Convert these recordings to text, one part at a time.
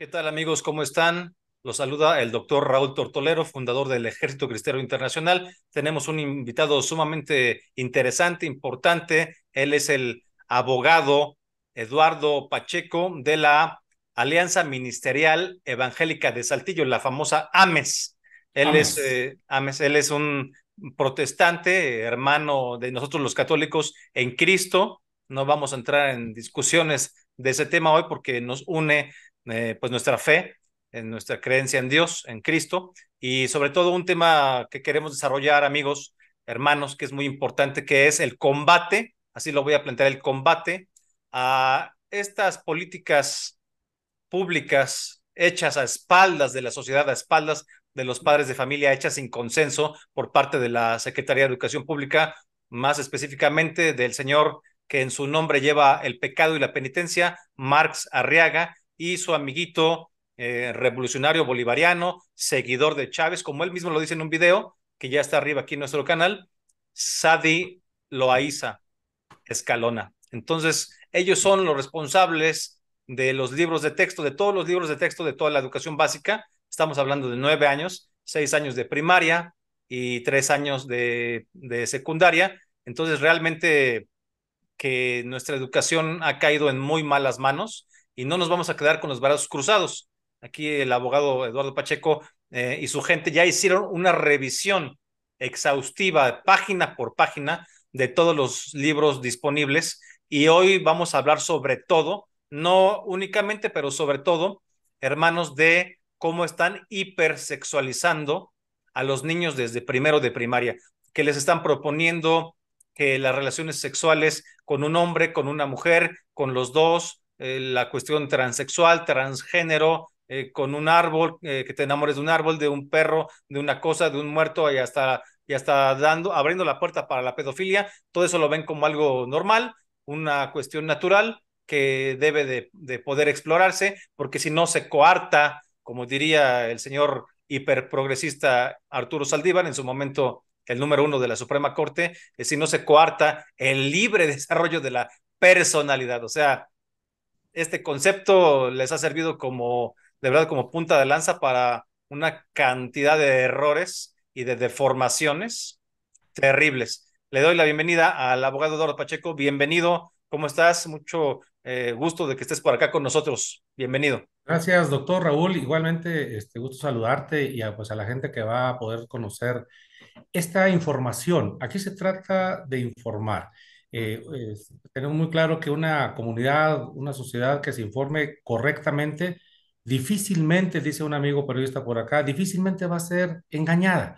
¿Qué tal amigos? ¿Cómo están? Los saluda el doctor Raúl Tortolero, fundador del Ejército Cristero Internacional. Tenemos un invitado sumamente interesante, importante. Él es el abogado Eduardo Pacheco de la Alianza Ministerial Evangélica de Saltillo, la famosa AMES. Él e es eh, Ames, él es un protestante, hermano de nosotros los católicos en Cristo. No vamos a entrar en discusiones de ese tema hoy porque nos une eh, pues nuestra fe, en nuestra creencia en Dios, en Cristo, y sobre todo un tema que queremos desarrollar, amigos, hermanos, que es muy importante, que es el combate, así lo voy a plantear, el combate a estas políticas públicas hechas a espaldas de la sociedad, a espaldas de los padres de familia, hechas sin consenso por parte de la Secretaría de Educación Pública, más específicamente del señor que en su nombre lleva el pecado y la penitencia, Marx Arriaga, y su amiguito eh, revolucionario bolivariano, seguidor de Chávez, como él mismo lo dice en un video que ya está arriba aquí en nuestro canal, Sadi Loaiza Escalona. Entonces, ellos son los responsables de los libros de texto, de todos los libros de texto de toda la educación básica. Estamos hablando de nueve años, seis años de primaria y tres años de, de secundaria. Entonces, realmente que nuestra educación ha caído en muy malas manos y no nos vamos a quedar con los brazos cruzados. Aquí el abogado Eduardo Pacheco eh, y su gente ya hicieron una revisión exhaustiva, página por página, de todos los libros disponibles y hoy vamos a hablar sobre todo, no únicamente, pero sobre todo, hermanos, de cómo están hipersexualizando a los niños desde primero de primaria, que les están proponiendo que las relaciones sexuales con un hombre, con una mujer, con los dos, eh, la cuestión transexual, transgénero, eh, con un árbol, eh, que te enamores de un árbol, de un perro, de una cosa, de un muerto y hasta, y hasta dando, abriendo la puerta para la pedofilia, todo eso lo ven como algo normal, una cuestión natural que debe de, de poder explorarse, porque si no se coarta, como diría el señor hiperprogresista Arturo Saldívar, en su momento el número uno de la Suprema Corte, si no se coarta el libre desarrollo de la personalidad. O sea, este concepto les ha servido como, de verdad, como punta de lanza para una cantidad de errores y de deformaciones terribles. Le doy la bienvenida al abogado Eduardo Pacheco. Bienvenido. ¿Cómo estás? Mucho eh, gusto de que estés por acá con nosotros. Bienvenido. Gracias, doctor Raúl. Igualmente, este gusto saludarte y pues, a la gente que va a poder conocer esta información. Aquí se trata de informar. Eh, tenemos muy claro que una comunidad, una sociedad que se informe correctamente, difícilmente, dice un amigo periodista por acá, difícilmente va a ser engañada.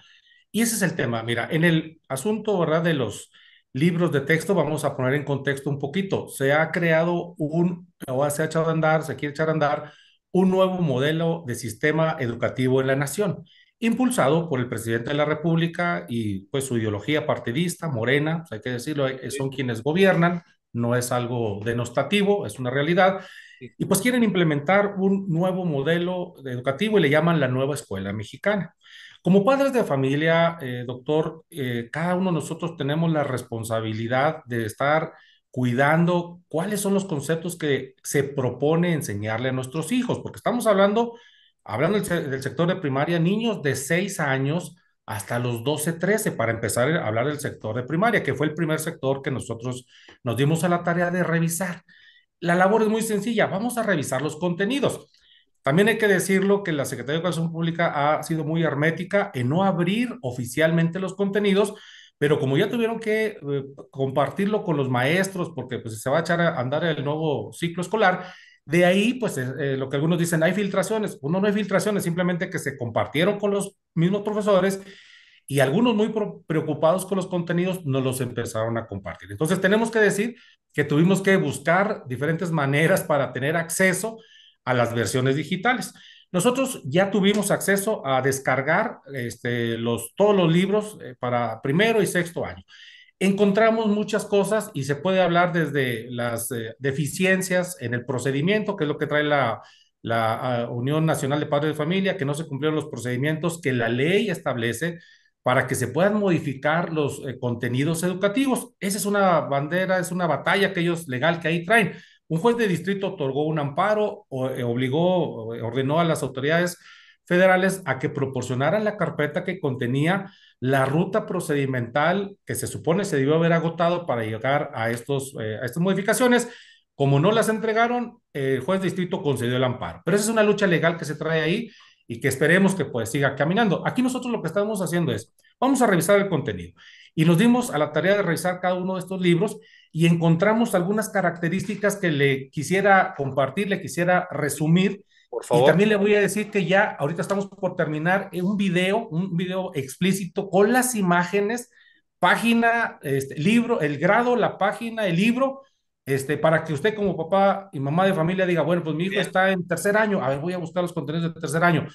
Y ese es el tema. Mira, en el asunto, ¿verdad?, de los libros de texto, vamos a poner en contexto un poquito. Se ha creado un, o se ha echado a andar, se quiere echar a andar un nuevo modelo de sistema educativo en la nación impulsado por el presidente de la República y pues su ideología partidista, morena, pues, hay que decirlo, eh, son quienes gobiernan, no es algo denostativo, es una realidad. Y pues quieren implementar un nuevo modelo educativo y le llaman la nueva escuela mexicana. Como padres de familia, eh, doctor, eh, cada uno de nosotros tenemos la responsabilidad de estar cuidando cuáles son los conceptos que se propone enseñarle a nuestros hijos, porque estamos hablando Hablando del, sector de primaria, niños de 6 años hasta los 12, 13, para empezar a hablar del sector de primaria, que fue el primer sector que nosotros nos dimos a la tarea de revisar. La labor es muy sencilla, vamos a revisar los contenidos. También hay que decirlo que la Secretaría de Educación Pública ha sido muy hermética en no abrir oficialmente los contenidos, pero como ya tuvieron que eh, compartirlo con los maestros porque pues, se va a echar a andar el nuevo ciclo escolar, de ahí, pues eh, eh, lo que algunos dicen, hay filtraciones. Uno pues, no hay filtraciones, simplemente que se compartieron con los mismos profesores y algunos muy preocupados con los contenidos no los empezaron a compartir. Entonces tenemos que decir que tuvimos que buscar diferentes maneras para tener acceso a las versiones digitales. Nosotros ya tuvimos acceso a descargar este, los, todos los libros eh, para primero y sexto año encontramos muchas cosas y se puede hablar desde las eh, deficiencias en el procedimiento, que es lo que trae la, ah, Unión Nacional de Padres de Familia, que no se cumplieron los procedimientos que la ley establece para que se puedan modificar los eh, contenidos educativos. Esa es una bandera, es una batalla que ellos legal que ahí traen. Un juez de distrito otorgó un amparo, o, eh, obligó, ordenó a las autoridades federales a que proporcionaran la carpeta que contenía la ruta procedimental que se supone se debió haber agotado para llegar a, estos, eh, a estas modificaciones. Como no las entregaron, el juez de distrito concedió el amparo. Pero esa es una lucha legal que se trae ahí y que esperemos que pues siga caminando. Aquí nosotros lo que estamos haciendo es, vamos a revisar el contenido. Y nos dimos a la tarea de revisar cada uno de estos libros y encontramos algunas características que le quisiera compartir, le quisiera resumir favor. Y también le voy a decir que ya, ahorita estamos por terminar eh, un video, un video explícito con las imágenes, página, este, libro, el grado, la página, el libro, este, para que usted como papá y mamá de familia diga, bueno, pues mi hijo está en tercer año, a ver, voy a buscar los contenidos de tercer año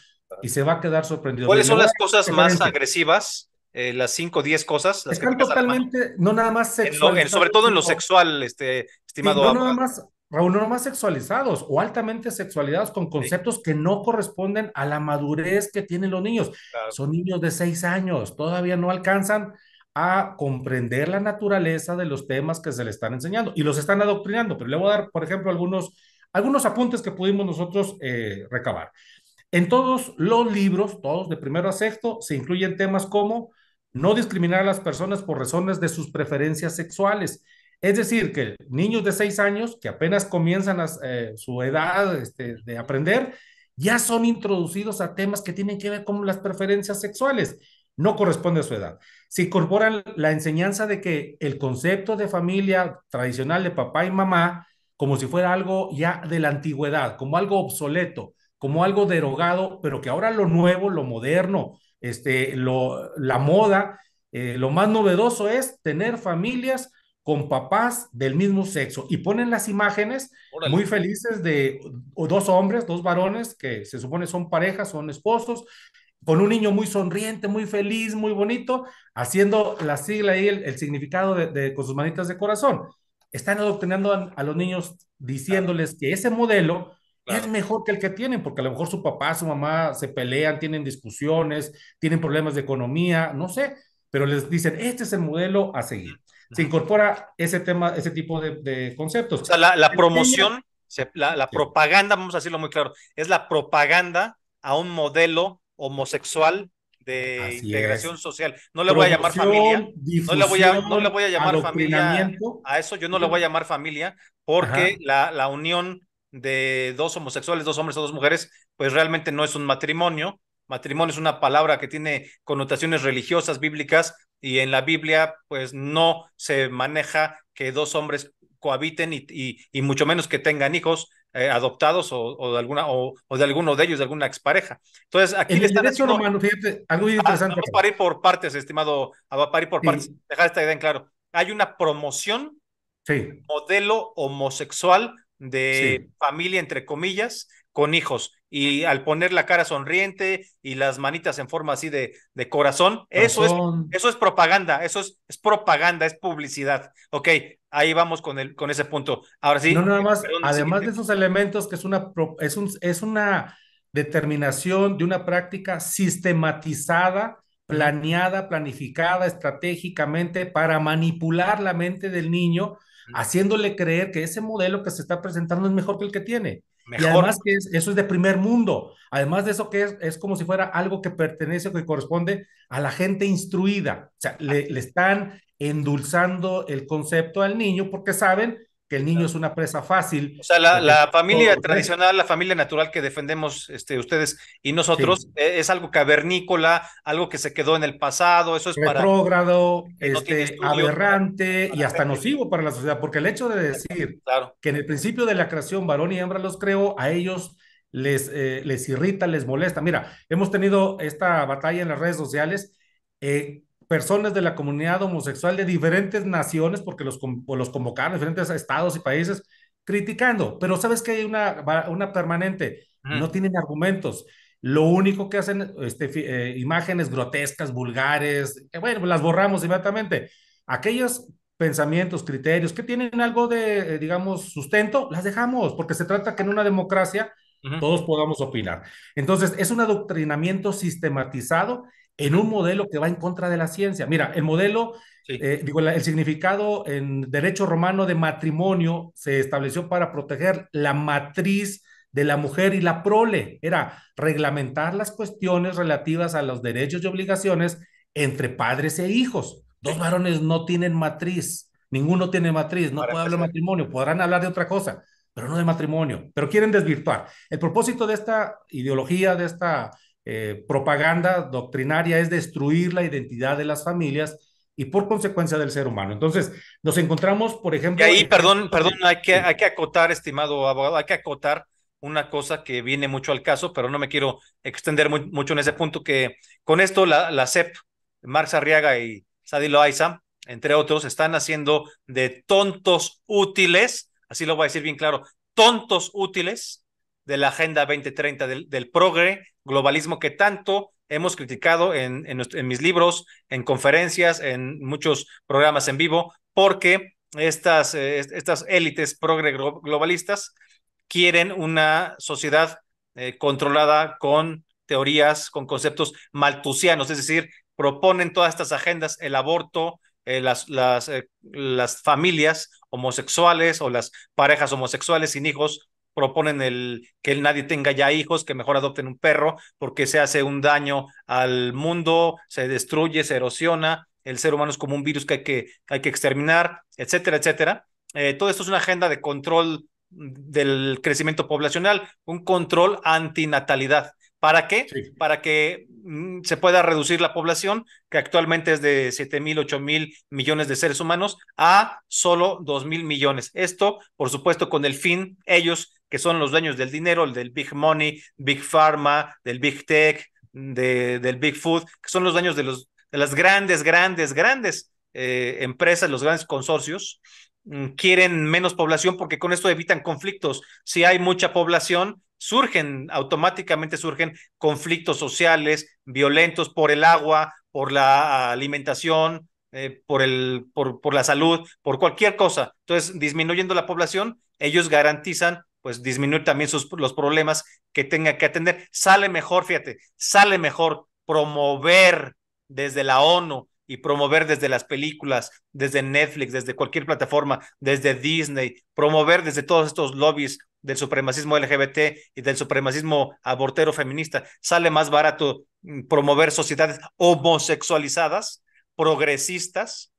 y se va a quedar sorprendido. ¿Cuáles son las cosas más agresivas? Eh, las cinco o diez cosas. Están totalmente, no nada más sexual. sobre todo en lo sexual, este, estimado. no nada más Raúl, no más sexualizados o altamente sexualizados con conceptos que no corresponden a la madurez que tienen los niños. Son niños de seis años, todavía no alcanzan a comprender la naturaleza de los temas que se les están enseñando y los están adoctrinando. Pero le voy a dar, por ejemplo, algunos, algunos apuntes que pudimos nosotros eh, recabar. En todos los libros, todos de primero a sexto, se incluyen temas como no discriminar a las personas por razones de sus preferencias sexuales, es decir, que niños de 6 años que apenas comienzan eh, su edad este, de aprender, ya son introducidos a temas que tienen que ver con las preferencias sexuales. No corresponde a su edad. Se incorporan la enseñanza de que el concepto de familia tradicional de papá y mamá, como si fuera algo ya de la antigüedad, como algo obsoleto, como algo derogado, pero que ahora lo nuevo, lo moderno, este, lo, la moda, eh, lo más novedoso es tener familias con papás del mismo sexo y ponen las imágenes muy felices de dos hombres, dos varones que se supone son parejas, son esposos, con un niño muy sonriente, muy feliz, muy bonito, haciendo la sigla y el, significado de, con sus manitas de corazón. Están adoctrinando a, los niños diciéndoles que ese modelo es mejor que el que tienen, porque a lo mejor su papá, su mamá se pelean, tienen discusiones, tienen problemas de economía, no sé, pero les dicen, este es el modelo a seguir se incorpora ese tema, ese tipo de, conceptos. O sea, la, promoción, la, propaganda, vamos a decirlo muy claro, es la propaganda a un modelo homosexual de integración social. No le voy a llamar familia, no le voy a, llamar familia a eso, yo no le voy a llamar familia, porque la, la, unión de dos homosexuales, dos hombres o dos mujeres, pues realmente no es un matrimonio, Matrimonio es una palabra que tiene connotaciones religiosas, bíblicas, y en la Biblia pues no se maneja que dos hombres cohabiten y, y, mucho menos que tengan hijos eh, adoptados o, de alguna, o, de alguno de ellos, de alguna expareja. Entonces, aquí el le fíjate, algo ah, interesante. por partes, estimado, ah, para ir por partes, dejar esta idea en claro. Hay una promoción, modelo homosexual de familia, entre comillas, con hijos y al poner la cara sonriente y las manitas en forma así de, de corazón, eso es, eso es propaganda, eso es, propaganda, es publicidad. Ok, ahí vamos con, el, con ese punto. Ahora sí. No, más, además de esos elementos que es una, es, un, es una determinación de una práctica sistematizada, planeada, planificada estratégicamente para manipular la mente del niño, haciéndole creer que ese modelo que se está presentando es mejor que el que tiene. Y además que es, eso es de primer mundo. Además de eso que es, como si fuera algo que pertenece o que corresponde a la gente instruida. O sea, le, están endulzando el concepto al niño porque saben que el niño es una presa fácil. O sea, la, familia tradicional, la familia natural que defendemos este, ustedes y nosotros, eh, es algo cavernícola, algo que se quedó en el pasado, eso es Retrógrado, este, para... este, aberrante y hasta nocivo para la sociedad, porque el hecho de decir que en el principio de la creación varón y hembra los creó, a ellos les, eh, les irrita, les molesta. Mira, hemos tenido esta batalla en las redes sociales. Eh, personas de la comunidad homosexual de diferentes naciones, porque los, los convocaron diferentes estados y países, criticando. Pero sabes que hay una, una permanente, no tienen argumentos. Lo único que hacen, este, eh, imágenes grotescas, vulgares, bueno, las borramos inmediatamente. Aquellos pensamientos, criterios que tienen algo de, eh, digamos, sustento, las dejamos, porque se trata que en una democracia todos podamos opinar. Entonces, es un adoctrinamiento sistematizado en un modelo que va en contra de la ciencia. Mira, el modelo, eh, digo, el significado en derecho romano de matrimonio se estableció para proteger la matriz de la mujer y la prole. Era reglamentar las cuestiones relativas a los derechos y obligaciones entre padres e hijos. Dos varones no tienen matriz, ninguno tiene matriz, no puede hablar de matrimonio, podrán hablar de otra cosa, pero no de matrimonio, pero quieren desvirtuar. El propósito de esta ideología, de esta eh, propaganda doctrinaria es destruir la identidad de las familias y por consecuencia del ser humano. Entonces, nos encontramos, por ejemplo... Y ahí, perdón, perdón, hay que, hay que acotar, estimado abogado, hay que acotar una cosa que viene mucho al caso, pero no me quiero extender mucho en ese punto, que con esto la, la CEP, Marx Arriaga y Sadilo Loaiza, entre otros, están haciendo de tontos útiles, así lo voy a decir bien claro, tontos útiles de la Agenda 2030 del, progre, globalismo que tanto hemos criticado en, en, mis libros, en conferencias, en muchos programas en vivo, porque estas, eh, estas élites progre globalistas quieren una sociedad eh, controlada con teorías, con conceptos maltusianos, es decir, proponen todas estas agendas, el aborto, eh, las, las, las familias homosexuales o las parejas homosexuales sin hijos proponen el que nadie tenga ya hijos, que mejor adopten un perro, porque se hace un daño al mundo, se destruye, se erosiona, el ser humano es como un virus que hay que, hay que exterminar, etcétera, etcétera. Eh, todo esto es una agenda de control del crecimiento poblacional, un control antinatalidad. ¿Para qué? Para que mm, se pueda reducir la población, que actualmente es de 7 mil, 8 mil millones de seres humanos, a solo 2 mil millones. Esto, por supuesto, con el fin, ellos, que son los dueños del dinero, el del Big Money, Big Pharma, del Big Tech, del Big Food, que son los dueños de, los, de las grandes, grandes, grandes eh, empresas, los grandes consorcios, mm, quieren menos población porque con esto evitan conflictos. Si hay mucha población, surgen, automáticamente surgen conflictos sociales violentos por el agua, por la alimentación, eh, por, el, por, por la salud, por cualquier cosa. Entonces, disminuyendo la población, ellos garantizan pues disminuir también sus, los problemas que tenga que atender. Sale mejor, fíjate, sale mejor promover desde la ONU y promover desde las películas, desde Netflix, desde cualquier plataforma, desde Disney, promover desde todos estos lobbies del supremacismo LGBT y del supremacismo abortero feminista. Sale más barato mm, promover sociedades homosexualizadas, progresistas,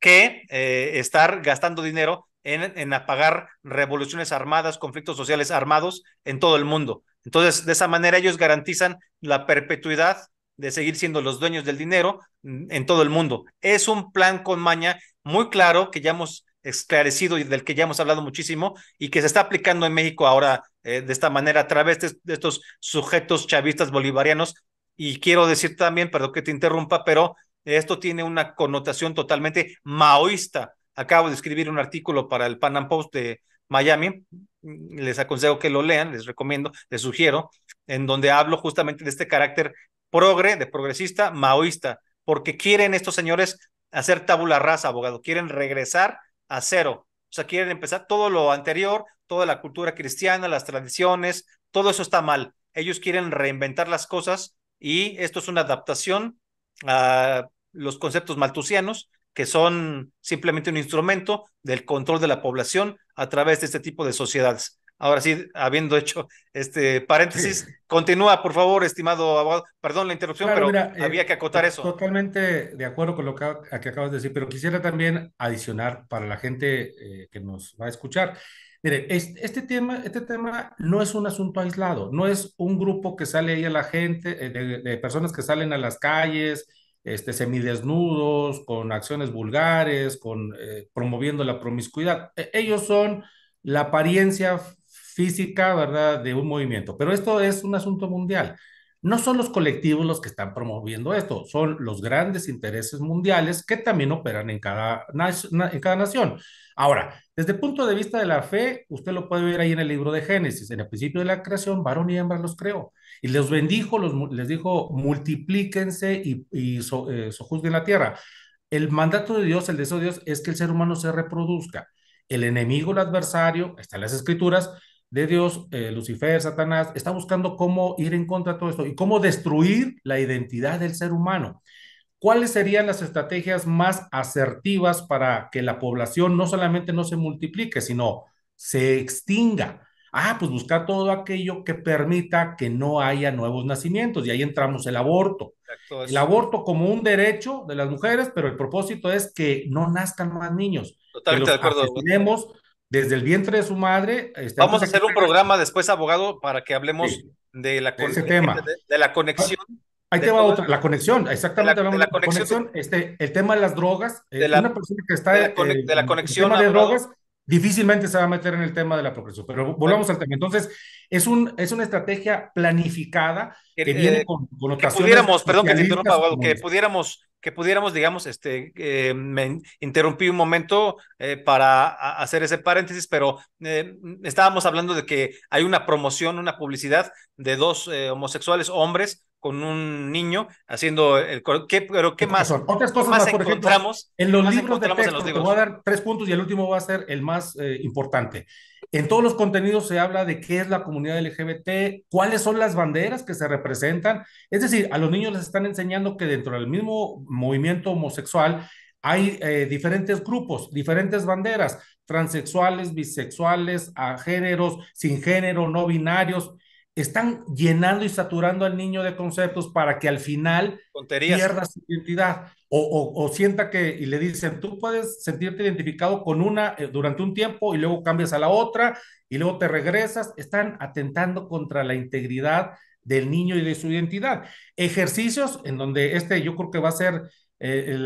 que eh, estar gastando dinero en, apagar revoluciones armadas, conflictos sociales armados en todo el mundo. Entonces, de esa manera ellos garantizan la perpetuidad de seguir siendo los dueños del dinero en todo el mundo. Es un plan con maña muy claro que ya hemos esclarecido y del que ya hemos hablado muchísimo y que se está aplicando en México ahora eh, de esta manera a través de, de, estos sujetos chavistas bolivarianos. Y quiero decir también, perdón que te interrumpa, pero esto tiene una connotación totalmente maoísta acabo de escribir un artículo para el Pan Am Post de Miami. Mm, les aconsejo que lo lean, les recomiendo, les sugiero, en donde hablo justamente de este carácter progre, de progresista, maoísta, porque quieren estos señores hacer tabula rasa, abogado, quieren regresar a cero. O sea, quieren empezar todo lo anterior, toda la cultura cristiana, las tradiciones, todo eso está mal. Ellos quieren reinventar las cosas y esto es una adaptación a los conceptos maltusianos que son simplemente un instrumento del control de la población a través de este tipo de sociedades. Ahora sí, habiendo hecho este paréntesis, continúa, por favor, estimado abogado. Perdón la interrupción, pero eh, había que acotar eso. Totalmente de acuerdo con lo que, acabas de decir, pero quisiera también adicionar para la gente eh, que nos va a escuchar. Mire, este, tema, este tema no es un asunto aislado, no es un grupo que sale ahí a la gente, eh, de personas que salen a las calles, este, semidesnudos, con acciones vulgares, con, eh, promoviendo la promiscuidad. E, ellos son la apariencia física, ¿verdad?, de un movimiento. Pero esto es un asunto mundial. No son los colectivos los que están promoviendo esto, son los grandes intereses mundiales que también operan en cada, en cada nación. Ahora, desde el punto de vista de la fe, usted lo puede ver ahí en el libro de Génesis. En el principio de la creación, varón y hembra los creó. Y les bendijo, los, les dijo, multiplíquense y, y eh, sojuzguen la tierra. El mandato de Dios, el deseo de Dios, es que el ser humano se reproduzca. El enemigo, el adversario, está en las escrituras, de Dios, eh, Lucifer, Satanás, está buscando cómo ir en contra de todo esto y cómo destruir la identidad del ser humano. ¿Cuáles serían las estrategias más asertivas para que la población no solamente no se multiplique, sino se extinga? Ah, pues buscar todo aquello que permita que no haya nuevos nacimientos. Y ahí entramos el aborto. el aborto como un derecho de las mujeres, pero el propósito es que no nazcan más niños. Totalmente que de acuerdo desde el vientre de su madre. Este, Vamos a hacer un programa después, abogado, para que hablemos de, la ese tema. De, la conexión. Ah, ahí te otra, la conexión, exactamente. La, de la, conexión. este, el tema de las drogas, eh, una persona que está. De la, eh, conexión. de drogas difícilmente se va a meter en el tema de la progresión. Pero volvamos al tema. Entonces, es, un, es una estrategia planificada que viene con, eh, con que Pudiéramos, perdón que te interrumpa, que pudiéramos, que pudiéramos, digamos, este, eh, me interrumpí un momento eh, para hacer ese paréntesis, pero estábamos hablando de que hay una promoción, una publicidad de dos homosexuales hombres con un niño haciendo el ¿Qué, pero qué más? Otras cosas más, por encontramos, ejemplo, en los libros de texto, Te voy a dar tres puntos y el último va a ser el más eh, importante. En todos los contenidos se habla de qué es la comunidad LGBT, cuáles son las banderas que se representan. Es decir, a los niños les están enseñando que dentro del mismo movimiento homosexual hay eh, diferentes grupos, diferentes banderas, transexuales, bisexuales, a géneros, sin género, no binarios están llenando y saturando al niño de conceptos para que al final pierda su identidad o, sienta que y le dicen, tú puedes sentirte identificado con una eh, durante un tiempo y luego cambias a la otra y luego te regresas. Están atentando contra la integridad del niño y de su identidad. Ejercicios en donde este yo creo que va a ser eh,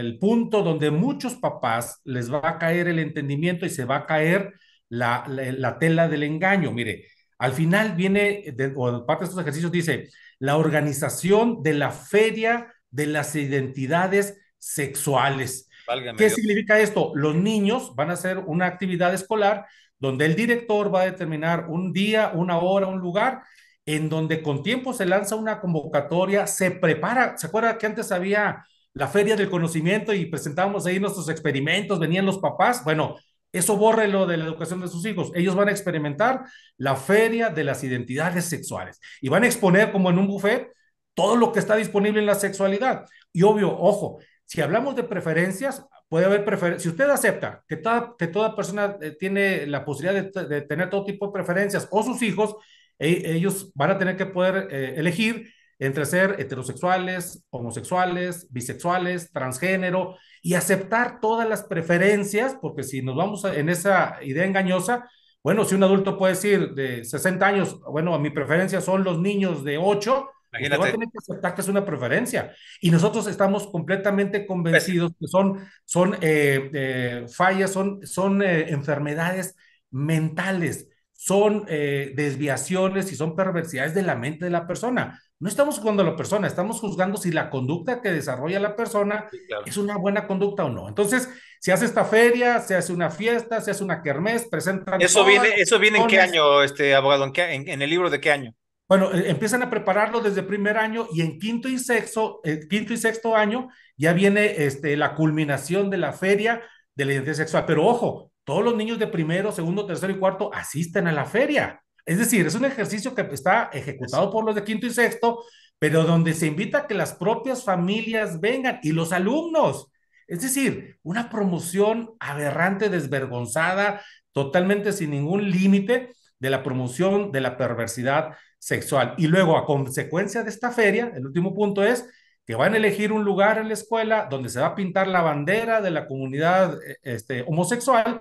el punto donde muchos papás les va a caer el entendimiento y se va a caer la tela del engaño. Mire, al final viene, o parte de estos ejercicios dice, la organización de la feria de las identidades sexuales. ¿Qué significa esto? Los niños van a hacer una actividad escolar donde el director va a determinar un día, una hora, un lugar, en donde con tiempo se lanza una convocatoria, se prepara. ¿Se acuerda que antes había la feria del conocimiento y presentábamos ahí nuestros experimentos, venían los papás? Bueno, eso lo de la educación de sus hijos. Ellos van a experimentar la feria de las identidades sexuales y van a exponer como en un buffet todo lo que está disponible en la sexualidad. Y obvio, ojo, si hablamos de preferencias, puede haber preferencias. Si usted acepta que toda, que toda persona eh, tiene la posibilidad de, tener todo tipo de preferencias o sus hijos, e, ellos van a tener que poder eh, elegir entre ser heterosexuales, homosexuales, bisexuales, transgénero, y aceptar todas las preferencias, porque si nos vamos en esa idea engañosa, bueno, si un adulto puede decir de 60 años, bueno, a mi preferencia son los niños de 8, Imagínate. Pues va a tener que aceptar que es una preferencia. Y nosotros estamos completamente convencidos que son, son eh, eh, fallas, son, son eh, enfermedades mentales, son desviaciones y son perversidades de la mente de la persona. No estamos juzgando a la persona, estamos juzgando si la conducta que desarrolla la persona es una buena conducta o no. Entonces, se hace esta feria, se hace una fiesta, se hace una kermés, presentan. ¿Eso viene, eso viene en qué año, este abogado? ¿En, en, el libro de qué año? Bueno, eh, empiezan a prepararlo desde primer año y en quinto y sexto, eh, quinto y sexto año ya viene este, la culminación de la feria de la identidad sexual. Pero ojo, todos los niños de primero, segundo, tercero y cuarto asisten a la feria. Es decir, es un ejercicio que está ejecutado por los de quinto y sexto, pero donde se invita a que las propias familias vengan y los alumnos. Es decir, una promoción aberrante, desvergonzada, totalmente sin ningún límite de la promoción de la perversidad sexual. Y luego, a consecuencia de esta feria, el último punto es que van a elegir un lugar en la escuela donde se va a pintar la bandera de la comunidad eh, este, homosexual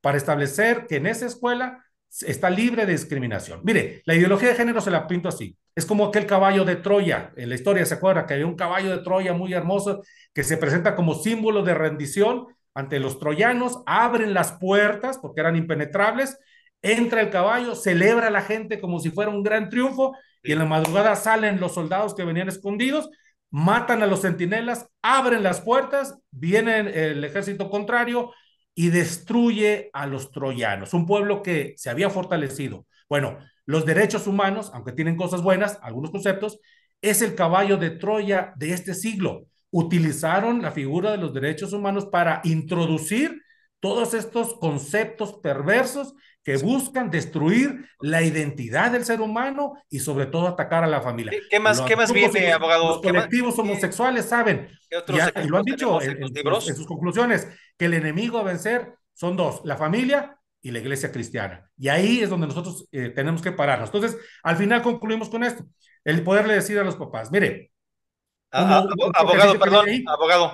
para establecer que en esa escuela está libre de discriminación. Mire, la ideología de género se la pinto así. Es como aquel caballo de Troya. En la historia se acuerda que había un caballo de Troya muy hermoso que se presenta como símbolo de rendición ante los troyanos, abren las puertas porque eran impenetrables, entra el caballo, celebra a la gente como si fuera un gran triunfo y en la madrugada salen los soldados que venían escondidos, matan a los centinelas, abren las puertas, viene el ejército contrario, y destruye a los troyanos, un pueblo que se había fortalecido. Bueno, los derechos humanos, aunque tienen cosas buenas, algunos conceptos, es el caballo de Troya de este siglo. Utilizaron la figura de los derechos humanos para introducir todos estos conceptos perversos que buscan destruir la identidad del ser humano y sobre todo atacar a la familia. ¿Qué más, más viene, abogado? Los colectivos homosexuales saben, y lo han dicho en, sus conclusiones, que el enemigo a vencer son dos, la familia y la iglesia cristiana. Y ahí es donde nosotros eh, tenemos que pararnos. Entonces, al final concluimos con esto, el poderle decir a los papás, mire. Ah, ah, abogado, perdón, abogado.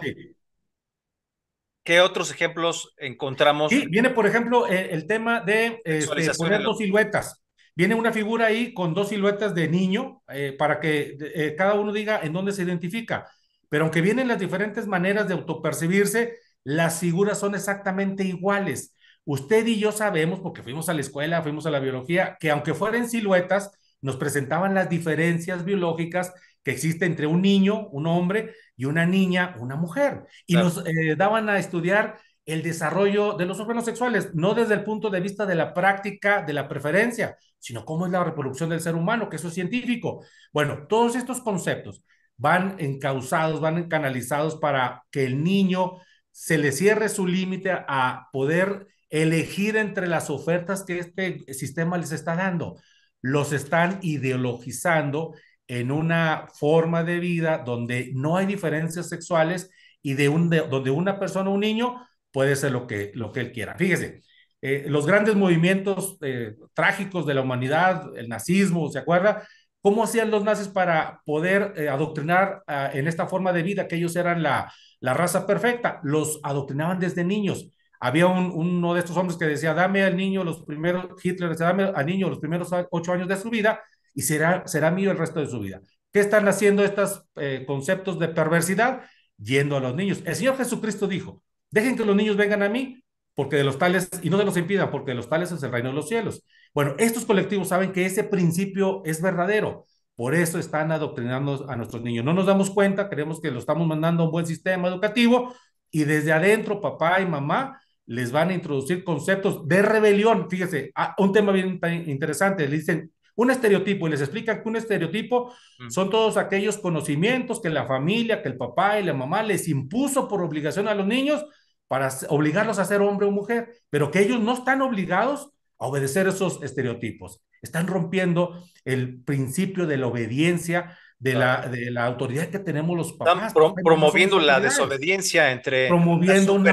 ¿Qué otros ejemplos encontramos? Sí, viene, por ejemplo, eh, el tema de este, poner dos siluetas. Viene una figura ahí con dos siluetas de niño eh, para que eh, cada uno diga en dónde se identifica. Pero aunque vienen las diferentes maneras de autopercibirse, las figuras son exactamente iguales. Usted y yo sabemos, porque fuimos a la escuela, fuimos a la biología, que aunque fueran siluetas, nos presentaban las diferencias biológicas que existe entre un niño, un hombre, y una niña, una mujer. Y nos eh, daban a estudiar el desarrollo de los órganos sexuales, no desde el punto de vista de la práctica de la preferencia, sino cómo es la reproducción del ser humano, que eso es científico. Bueno, todos estos conceptos van encausados van canalizados para que el niño se le cierre su límite a poder elegir entre las ofertas que este sistema les está dando. Los están ideologizando en una forma de vida donde no hay diferencias sexuales y de un, donde una persona o un niño puede ser lo que, lo que él quiera. Fíjese, eh, los grandes movimientos eh, trágicos de la humanidad, el nazismo, ¿se acuerda? ¿Cómo hacían los nazis para poder eh, adoctrinar ah, en esta forma de vida que ellos eran la, raza perfecta? Los adoctrinaban desde niños. Había uno de estos hombres que decía, dame al niño los primeros, Hitler decía, dame al niño los primeros ocho años de su vida y será, será mío el resto de su vida. ¿Qué están haciendo estos eh, conceptos de perversidad? Yendo a los niños. El Señor Jesucristo dijo, dejen que los niños vengan a mí, porque de los tales, y no se los impidan, porque de los tales es el reino de los cielos. Bueno, estos colectivos saben que ese principio es verdadero. Por eso están adoctrinando a nuestros niños. No nos damos cuenta, creemos que lo estamos mandando a un buen sistema educativo y desde adentro papá y mamá les van a introducir conceptos de rebelión. Fíjese, ah, un tema bien interesante, le dicen un estereotipo y les explica que un estereotipo mm. son todos aquellos conocimientos que la familia, que el papá y la mamá les impuso por obligación a los niños para obligarlos a ser hombre o mujer, pero que ellos no están obligados a obedecer esos estereotipos. Están rompiendo el principio de la obediencia, de, la, de la autoridad que tenemos los papás. Están promoviendo la desobediencia entre promoviendo la una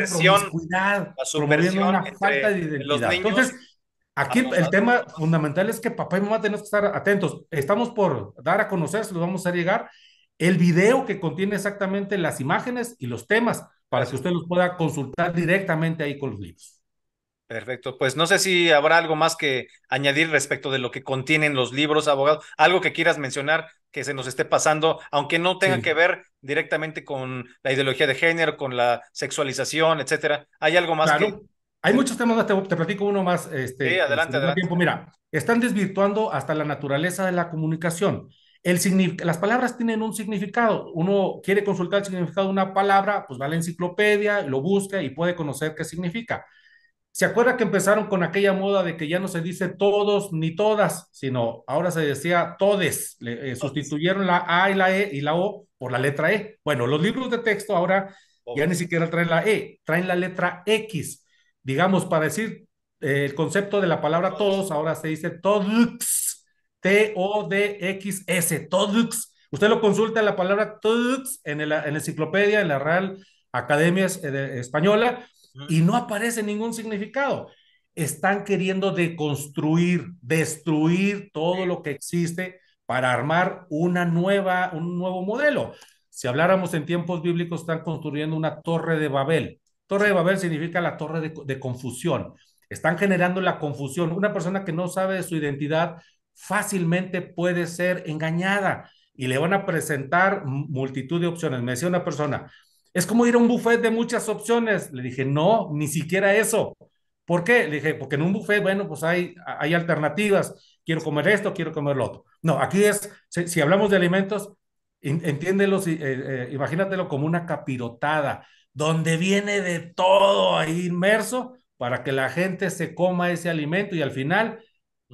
la promoviendo una Entonces, Aquí el tema fundamental es que papá y mamá tenemos que estar atentos. Estamos por dar a conocer, se los vamos a llegar, el video que contiene exactamente las imágenes y los temas para que usted los pueda consultar directamente ahí con los libros. Perfecto, pues no sé si habrá algo más que añadir respecto de lo que contienen los libros, abogado, algo que quieras mencionar que se nos esté pasando, aunque no tenga que ver directamente con la ideología de género, con la sexualización, etcétera. ¿Hay algo más que hay muchos temas te, platico uno más. Este, adelante, este, adelante. Tiempo. Mira, están desvirtuando hasta la naturaleza de la comunicación. El las palabras tienen un significado. Uno quiere consultar el significado de una palabra, pues va a la enciclopedia, lo busca y puede conocer qué significa. ¿Se acuerda que empezaron con aquella moda de que ya no se dice todos ni todas, sino ahora se decía todes? Eh, sustituyeron la A y la E y la O por la letra E. Bueno, los libros de texto ahora ya ni siquiera traen la E, traen la letra X digamos, para decir eh, el concepto de la palabra todos, ahora se dice todux, T-O-D-X-S, todux. Usted lo consulta la palabra todux en, en la enciclopedia, en la Real Academia eh, Española, y no aparece ningún significado. Están queriendo deconstruir, destruir todo lo que existe para armar una nueva, un nuevo modelo. Si habláramos en tiempos bíblicos, están construyendo una torre de Babel. Torre de Babel significa la torre de, confusión. Están generando la confusión. Una persona que no sabe de su identidad fácilmente puede ser engañada y le van a presentar multitud de opciones. Me decía una persona, es como ir a un buffet de muchas opciones. Le dije, no, ni siquiera eso. ¿Por qué? Le dije, porque en un buffet, bueno, pues hay, alternativas. Quiero comer esto, quiero comer lo otro. No, aquí es, si, hablamos de alimentos, entiéndelo, eh, eh, imagínatelo como una capirotada donde viene de todo ahí inmerso para que la gente se coma ese alimento y al final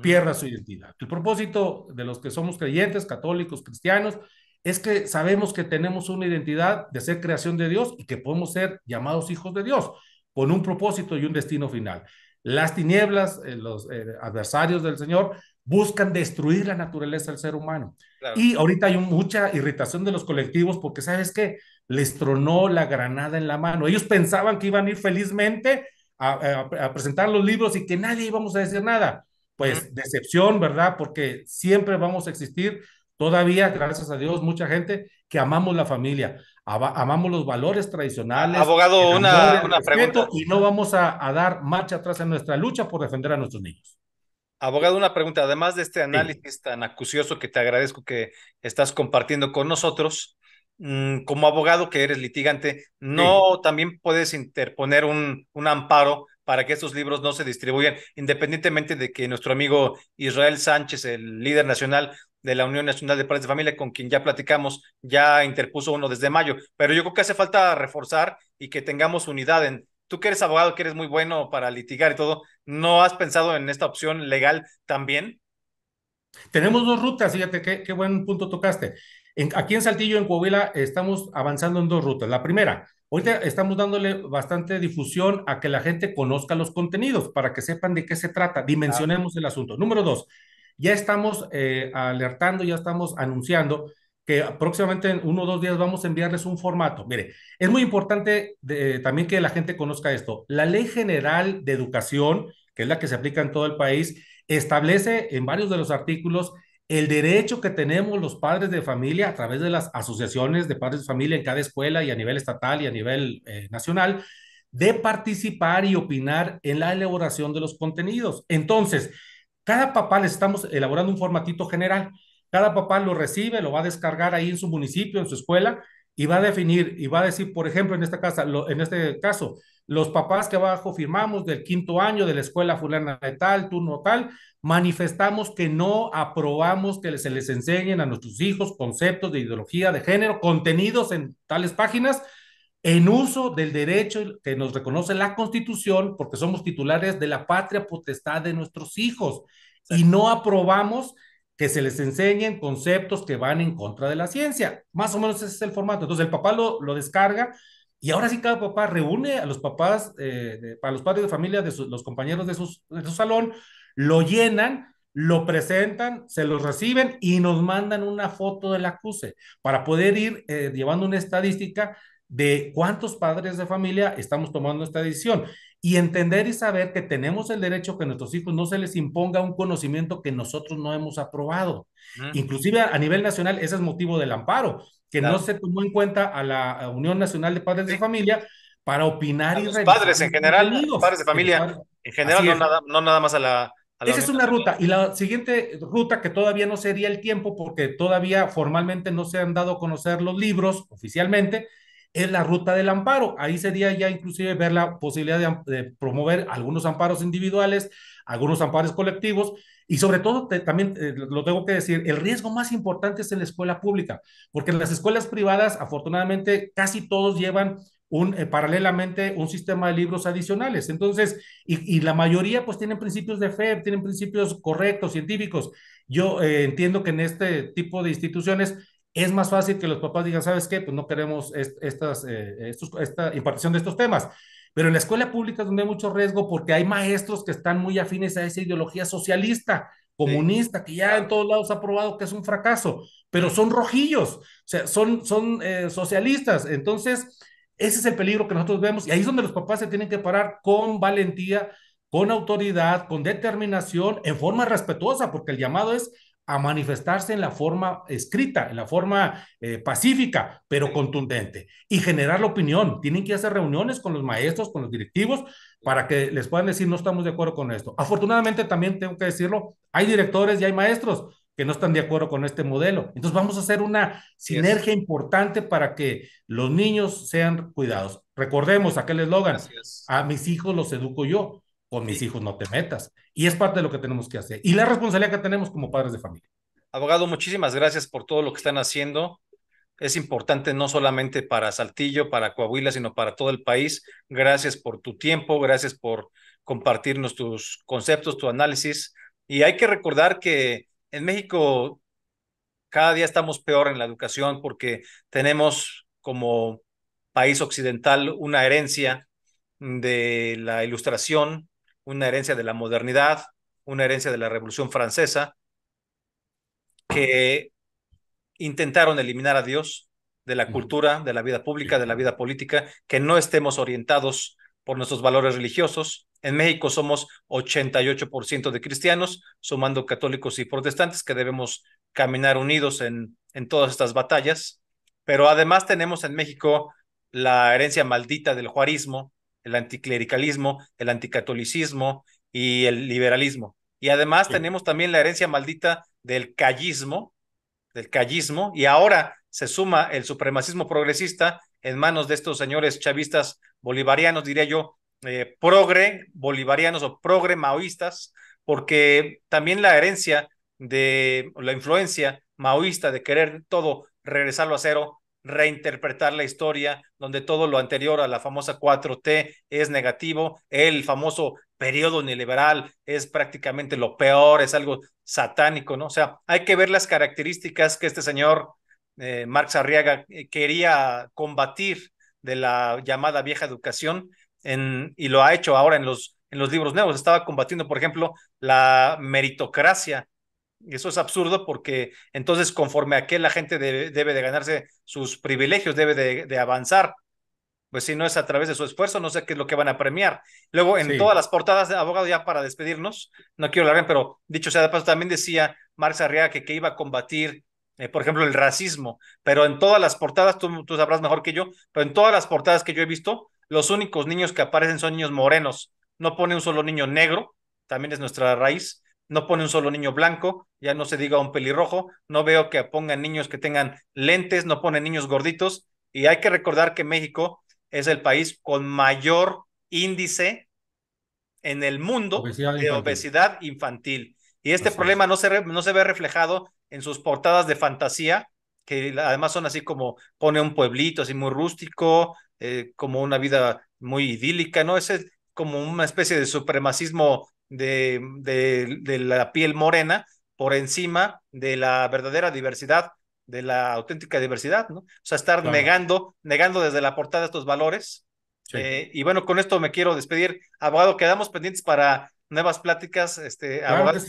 pierda su identidad. El propósito de los que somos creyentes, católicos, cristianos, es que sabemos que tenemos una identidad de ser creación de Dios y que podemos ser llamados hijos de Dios con un propósito y un destino final. Las tinieblas, eh, los eh, adversarios del Señor, buscan destruir la naturaleza del ser humano. Y ahorita hay mucha irritación de los colectivos porque, ¿sabes qué? les tronó la granada en la mano. Ellos pensaban que iban a ir felizmente a, presentar los libros y que nadie íbamos a decir nada. Pues decepción, ¿verdad? Porque siempre vamos a existir Todavía, gracias a Dios, mucha gente que amamos la familia, amamos los valores tradicionales. Abogado, una, pregunta. Y no vamos a, dar marcha atrás en nuestra lucha por defender a nuestros niños. Abogado, una pregunta. Además de este análisis tan acucioso que te agradezco que estás compartiendo con nosotros, Mm, como abogado que eres litigante, ¿no también puedes interponer un, un, amparo para que estos libros no se distribuyan, independientemente de que nuestro amigo Israel Sánchez, el líder nacional de la Unión Nacional de Padres de Familia, con quien ya platicamos, ya interpuso uno desde mayo? Pero yo creo que hace falta reforzar y que tengamos unidad en... Tú que eres abogado, que eres muy bueno para litigar y todo, ¿no has pensado en esta opción legal también? Tenemos dos rutas, fíjate qué, qué buen punto tocaste aquí en Saltillo, en Coahuila, estamos avanzando en dos rutas. La primera, ahorita estamos dándole bastante difusión a que la gente conozca los contenidos para que sepan de qué se trata, dimensionemos el asunto. Número dos, ya estamos eh, alertando, ya estamos anunciando que próximamente en uno o dos días vamos a enviarles un formato. Mire, es muy importante también que la gente conozca esto. La Ley General de Educación, que es la que se aplica en todo el país, establece en varios de los artículos el derecho que tenemos los padres de familia a través de las asociaciones de padres de familia en cada escuela y a nivel estatal y a nivel eh, nacional de participar y opinar en la elaboración de los contenidos. Entonces, cada papá le estamos elaborando un formatito general. Cada papá lo recibe, lo va a descargar ahí en su municipio, en su escuela, y va a definir, y va a decir, por ejemplo, en esta casa, en este caso, los papás que abajo firmamos del quinto año de la escuela fulana de tal, turno tal, manifestamos que no aprobamos que se les enseñen a nuestros hijos conceptos de ideología de género contenidos en tales páginas en uso del derecho que nos reconoce la Constitución, porque somos titulares de la patria potestad de nuestros hijos y no aprobamos que se les enseñen conceptos que van en contra de la ciencia. Más o menos ese es el formato. Entonces el papá lo, lo descarga, y ahora sí cada papá reúne a los papás, eh, para a los padres de familia, de los compañeros de, su salón, lo llenan, lo presentan, se los reciben y nos mandan una foto del acuse para poder ir eh, llevando una estadística de cuántos padres de familia estamos tomando esta decisión y entender y saber que tenemos el derecho que a nuestros hijos no se les imponga un conocimiento que nosotros no hemos aprobado. Inclusive a, nivel nacional, ese es motivo del amparo, que no se tomó en cuenta a la Unión Nacional de Padres de Familia para opinar y... Los padres en general, padres de familia, en general, no nada, no nada más a la, esa es una ruta. Y la siguiente ruta que todavía no sería el tiempo porque todavía formalmente no se han dado a conocer los libros oficialmente, es la ruta del amparo. Ahí sería ya inclusive ver la posibilidad de, promover algunos amparos individuales, algunos amparos colectivos y sobre todo también eh, lo tengo que decir, el riesgo más importante es en la escuela pública, porque en las escuelas privadas afortunadamente casi todos llevan un, eh, paralelamente un sistema de libros adicionales. Entonces, y, la mayoría pues tienen principios de fe, tienen principios correctos, científicos. Yo eh, entiendo que en este tipo de instituciones es más fácil que los papás digan, ¿sabes qué? Pues no queremos estas, eh, esta impartición de estos temas. Pero en la escuela pública es donde hay mucho riesgo porque hay maestros que están muy afines a esa ideología socialista, comunista, que ya en todos lados ha probado que es un fracaso, pero son rojillos, o sea, son, son eh, socialistas. Entonces, ese es el peligro que nosotros vemos y ahí es donde los papás se tienen que parar con valentía, con autoridad, con determinación, en forma respetuosa, porque el llamado es a manifestarse en la forma escrita, en la forma eh, pacífica, pero contundente, y generar la opinión. Tienen que hacer reuniones con los maestros, con los directivos, para que les puedan decir, no estamos de acuerdo con esto. Afortunadamente, también tengo que decirlo, hay directores y hay maestros que no están de acuerdo con este modelo. Entonces vamos a hacer una sinergia importante para que los niños sean cuidados. Recordemos aquel eslogan, a mis hijos los educo yo con mis hijos no te metas. Y es parte de lo que tenemos que hacer. Y la responsabilidad que tenemos como padres de familia. Abogado, muchísimas gracias por todo lo que están haciendo. Es importante no solamente para Saltillo, para Coahuila, sino para todo el país. Gracias por tu tiempo, gracias por compartirnos tus conceptos, tu análisis. Y hay que recordar que en México cada día estamos peor en la educación porque tenemos como país occidental una herencia de la ilustración una herencia de la modernidad, una herencia de la Revolución Francesa, que intentaron eliminar a Dios de la cultura, de la vida pública, de la vida política, que no estemos orientados por nuestros valores religiosos. En México somos 88% de cristianos, sumando católicos y protestantes, que debemos caminar unidos en, en todas estas batallas. Pero además tenemos en México la herencia maldita del juarismo, el anticlericalismo, el anticatolicismo y el liberalismo. Y además tenemos también la herencia maldita del callismo, del callismo, y ahora se suma el supremacismo progresista en manos de estos señores chavistas bolivarianos, diría yo, eh, progre bolivarianos o progre maoístas, porque también la herencia de la influencia maoísta de querer todo regresarlo a cero reinterpretar la historia, donde todo lo anterior a la famosa 4T es negativo, el famoso periodo neoliberal es prácticamente lo peor, es algo satánico, ¿no? O sea, hay que ver las características que este señor eh, Marx Arriaga eh, quería combatir de la llamada vieja educación en, y lo ha hecho ahora en los, en los libros nuevos. Estaba combatiendo, por ejemplo, la meritocracia, y eso es absurdo porque entonces conforme a qué la gente debe, de ganarse sus privilegios, debe de, avanzar. Pues si no es a través de su esfuerzo, no sé qué es lo que van a premiar. Luego, en todas las portadas de abogado, ya para despedirnos, no quiero hablar, pero dicho sea de paso, también decía Marx Arriaga que, que iba a combatir eh, por ejemplo, el racismo, pero en todas las portadas, tú, tú, sabrás mejor que yo, pero en todas las portadas que yo he visto, los únicos niños que aparecen son niños morenos, no pone un solo niño negro, también es nuestra raíz, no pone un solo niño blanco, ya no se diga un pelirrojo, no veo que pongan niños que tengan lentes, no pone niños gorditos. Y hay que recordar que México es el país con mayor índice en el mundo de obesidad infantil. Y este problema no se, no se ve reflejado en sus portadas de fantasía, que además son así como pone un pueblito así muy rústico, eh, como una vida muy idílica, ¿no? es como una especie de supremacismo de, de, la piel morena por encima de la verdadera diversidad, de la auténtica diversidad, ¿no? O sea, estar negando, negando desde la portada estos valores. Eh, y bueno, con esto me quiero despedir. Abogado, quedamos pendientes para nuevas pláticas. Este, abogado,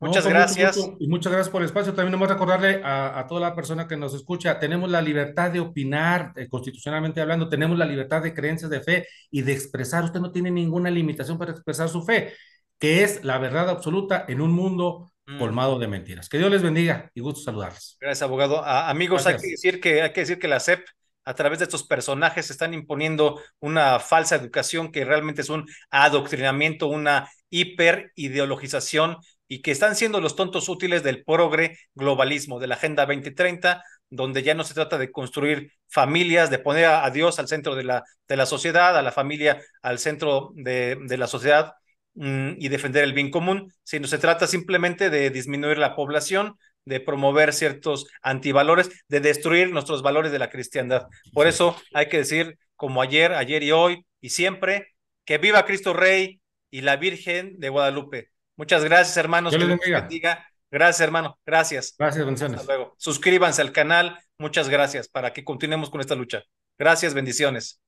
muchas, gracias. y muchas gracias por el espacio. También vamos a recordarle a, toda la persona que nos escucha, tenemos la libertad de opinar, eh, constitucionalmente hablando, tenemos la libertad de creencias de fe y de expresar. Usted no tiene ninguna limitación para expresar su fe que es la verdad absoluta en un mundo mm. colmado de mentiras. Que Dios les bendiga y gusto saludarles. Gracias, abogado. Ah, amigos, hay que, decir que, hay que decir que la CEP, a través de estos personajes, están imponiendo una falsa educación que realmente es un adoctrinamiento, una hiperideologización y que están siendo los tontos útiles del progre globalismo, de la Agenda 2030, donde ya no se trata de construir familias, de poner a Dios al centro de la, de la sociedad, a la familia al centro de la sociedad, Mm, y defender el bien común, sino se trata simplemente de disminuir la población, de promover ciertos antivalores, de destruir nuestros valores de la cristiandad. Por eso hay que decir, como ayer, ayer y hoy y siempre, que viva Cristo Rey y la Virgen de Guadalupe. Muchas gracias, hermanos. Gracias, hermano. Gracias. Gracias, bendiciones. luego. Suscríbanse al canal. Muchas gracias para que continuemos con esta lucha. Gracias, bendiciones.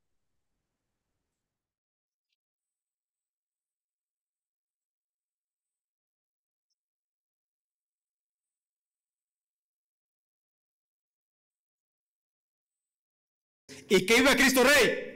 y que viva Cristo Rey.